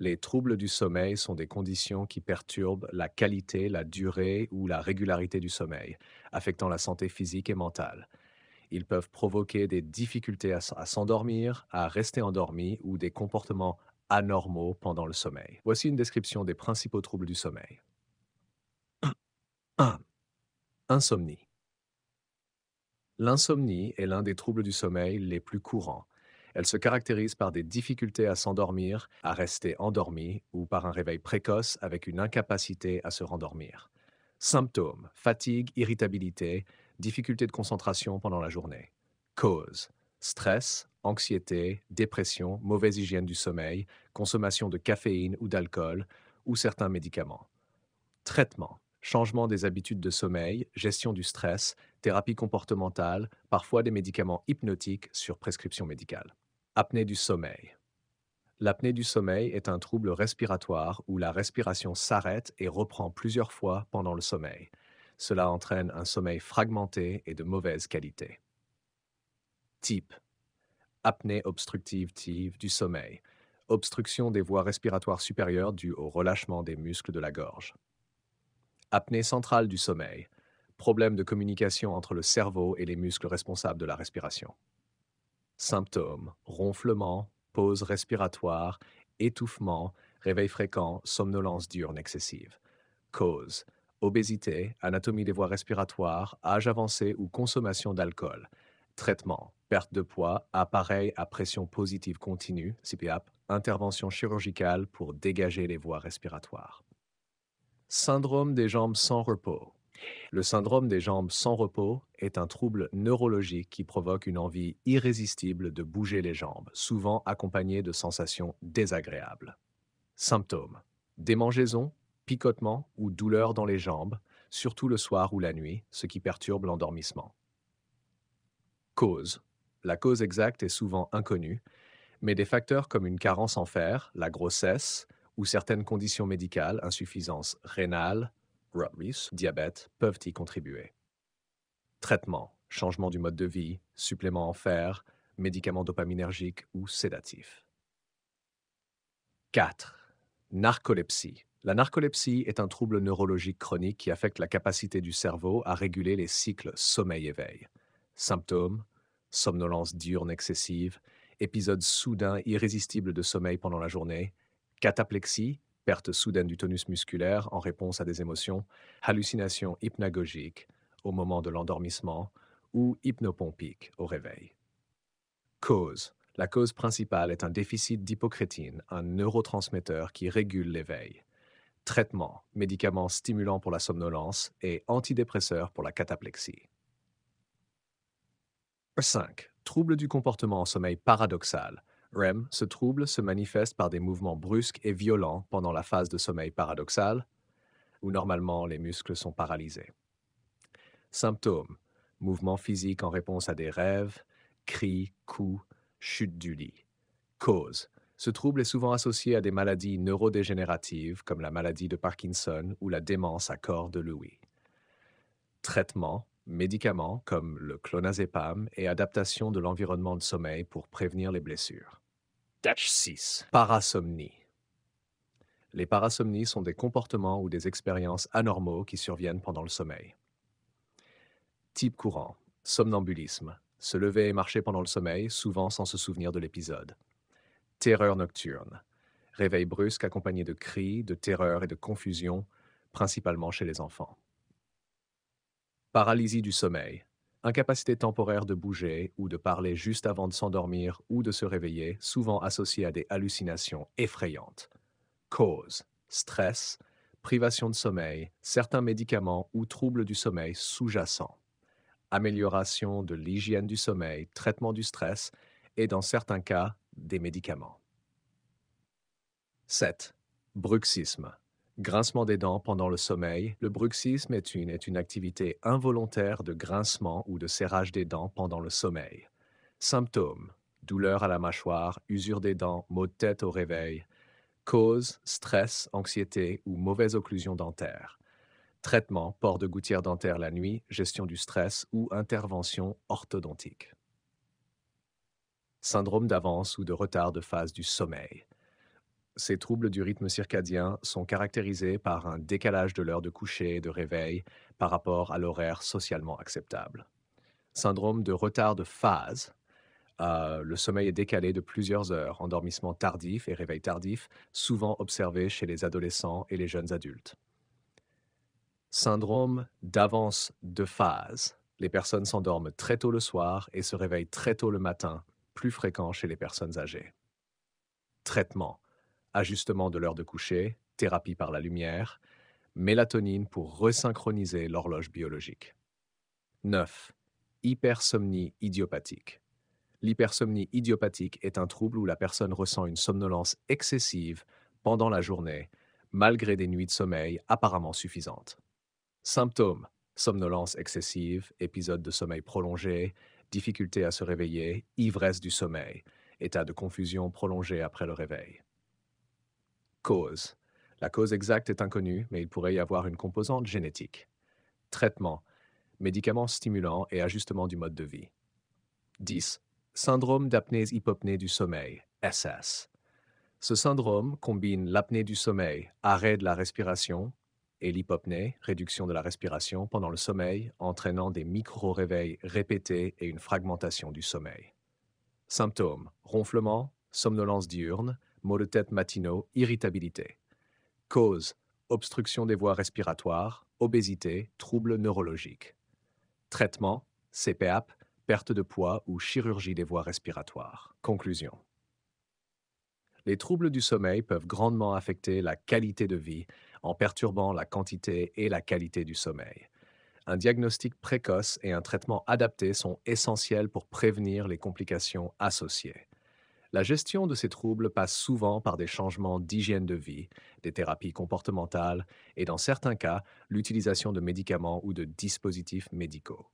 Les troubles du sommeil sont des conditions qui perturbent la qualité, la durée ou la régularité du sommeil, affectant la santé physique et mentale. Ils peuvent provoquer des difficultés à, s'endormir, à rester endormi ou des comportements anormaux pendant le sommeil. Voici une description des principaux troubles du sommeil. 1. Insomnie. L'insomnie est l'un des troubles du sommeil les plus courants elle se caractérise par des difficultés à s'endormir, à rester endormi ou par un réveil précoce avec une incapacité à se rendormir. Symptômes fatigue, irritabilité, difficulté de concentration pendant la journée. Causes. stress, anxiété, dépression, mauvaise hygiène du sommeil, consommation de caféine ou d'alcool ou certains médicaments. Traitement changement des habitudes de sommeil, gestion du stress, thérapie comportementale, parfois des médicaments hypnotiques sur prescription médicale. Apnée du sommeil. L'apnée du sommeil est un trouble respiratoire où la respiration s'arrête et reprend plusieurs fois pendant le sommeil. Cela entraîne un sommeil fragmenté et de mauvaise qualité. Type apnée obstructive du sommeil, obstruction des voies respiratoires supérieures due au relâchement des muscles de la gorge. Apnée centrale du sommeil, problème de communication entre le cerveau et les muscles responsables de la respiration. Symptômes ronflement, pause respiratoire, étouffement, réveil fréquent, somnolence diurne excessive. Cause. obésité, anatomie des voies respiratoires, âge avancé ou consommation d'alcool. Traitement perte de poids, appareil à pression positive continue, CPAP, intervention chirurgicale pour dégager les voies respiratoires. Syndrome des jambes sans repos, le syndrome des jambes sans repos est un trouble neurologique qui provoque une envie irrésistible de bouger les jambes, souvent accompagnée de sensations désagréables. Symptômes démangeaisons, picotements ou douleurs dans les jambes, surtout le soir ou la nuit, ce qui perturbe l'endormissement. Cause la cause exacte est souvent inconnue, mais des facteurs comme une carence en fer, la grossesse ou certaines conditions médicales, insuffisance rénale, diabète, peuvent y contribuer. Traitement, changement du mode de vie, suppléments en fer, médicaments dopaminergiques ou sédatifs. 4. Narcolepsie. La narcolepsie est un trouble neurologique chronique qui affecte la capacité du cerveau à réguler les cycles sommeil-éveil. Symptômes somnolence diurne excessive, épisodes soudains irrésistibles de sommeil pendant la journée, cataplexie, perte soudaine du tonus musculaire en réponse à des émotions, hallucinations hypnagogiques au moment de l'endormissement ou hypnopompique au réveil. Cause. La cause principale est un déficit d'hypocrétine, un neurotransmetteur qui régule l'éveil. Traitement, médicaments stimulants pour la somnolence et antidépresseurs pour la cataplexie. 5. Troubles du comportement en sommeil paradoxal, REM, ce trouble se manifeste par des mouvements brusques et violents pendant la phase de sommeil paradoxal, où normalement les muscles sont paralysés. Symptômes mouvements physiques en réponse à des rêves, cris, coups, chute du lit. Cause ce trouble est souvent associé à des maladies neurodégénératives comme la maladie de Parkinson ou la démence à corps de Louis. Traitement, médicaments comme le clonazépam et adaptation de l'environnement de sommeil pour prévenir les blessures. Parasomnie. Les parasomnies sont des comportements ou des expériences anormaux qui surviennent pendant le sommeil. Type courant. Somnambulisme. Se lever et marcher pendant le sommeil, souvent sans se souvenir de l'épisode. Terreur nocturne. Réveil brusque accompagné de cris, de terreur et de confusion, principalement chez les enfants. Paralysie du sommeil. Incapacité temporaire de bouger ou de parler juste avant de s'endormir ou de se réveiller, souvent associée à des hallucinations effrayantes. Cause stress, privation de sommeil, certains médicaments ou troubles du sommeil sous-jacents. Amélioration de l'hygiène du sommeil, traitement du stress et dans certains cas, des médicaments. 7. Bruxisme Grincement des dents pendant le sommeil. Le bruxisme est une, activité involontaire de grincement ou de serrage des dents pendant le sommeil. Symptômes douleur à la mâchoire, usure des dents, maux de tête au réveil. Cause stress, anxiété ou mauvaise occlusion dentaire. Traitement port de gouttière dentaire la nuit, gestion du stress ou intervention orthodontique. Syndrome d'avance ou de retard de phase du sommeil. Ces troubles du rythme circadien sont caractérisés par un décalage de l'heure de coucher et de réveil par rapport à l'horaire socialement acceptable. Syndrome de retard de phase. Euh, le sommeil est décalé de plusieurs heures, endormissement tardif et réveil tardif, souvent observé chez les adolescents et les jeunes adultes. Syndrome d'avance de phase. Les personnes s'endorment très tôt le soir et se réveillent très tôt le matin, plus fréquent chez les personnes âgées. Traitement ajustement de l'heure de coucher, thérapie par la lumière, mélatonine pour resynchroniser l'horloge biologique. 9. Hypersomnie idiopathique. L'hypersomnie idiopathique est un trouble où la personne ressent une somnolence excessive pendant la journée, malgré des nuits de sommeil apparemment suffisantes. Symptômes somnolence excessive, épisode de sommeil prolongé, difficulté à se réveiller, ivresse du sommeil, état de confusion prolongé après le réveil cause. La cause exacte est inconnue, mais il pourrait y avoir une composante génétique. Traitement. Médicaments stimulants et ajustement du mode de vie. 10. Syndrome d'apnée hypopnée du sommeil, SS. Ce syndrome combine l'apnée du sommeil, arrêt de la respiration, et l'hypopnée, réduction de la respiration pendant le sommeil, entraînant des micro-réveils répétés et une fragmentation du sommeil. Symptômes, ronflement, somnolence diurne, maux de tête matinaux, irritabilité. Cause obstruction des voies respiratoires, obésité, troubles neurologiques. Traitement CPAP, perte de poids ou chirurgie des voies respiratoires. Conclusion les troubles du sommeil peuvent grandement affecter la qualité de vie en perturbant la quantité et la qualité du sommeil. Un diagnostic précoce et un traitement adapté sont essentiels pour prévenir les complications associées. La gestion de ces troubles passe souvent par des changements d'hygiène de vie, des thérapies comportementales et dans certains cas, l'utilisation de médicaments ou de dispositifs médicaux.